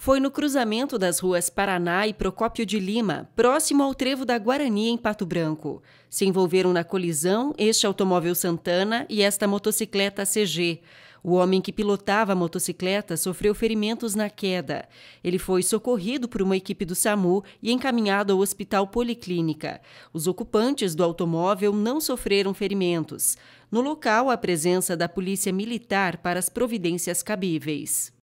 foi no cruzamento das ruas Paraná e Procópio de Lima, próximo ao trevo da Guarani, em Pato Branco. Se envolveram na colisão este automóvel Santana e esta motocicleta CG. O homem que pilotava a motocicleta sofreu ferimentos na queda. Ele foi socorrido por uma equipe do SAMU e encaminhado ao Hospital Policlínica. Os ocupantes do automóvel não sofreram ferimentos. No local, a presença da Polícia Militar para as providências cabíveis.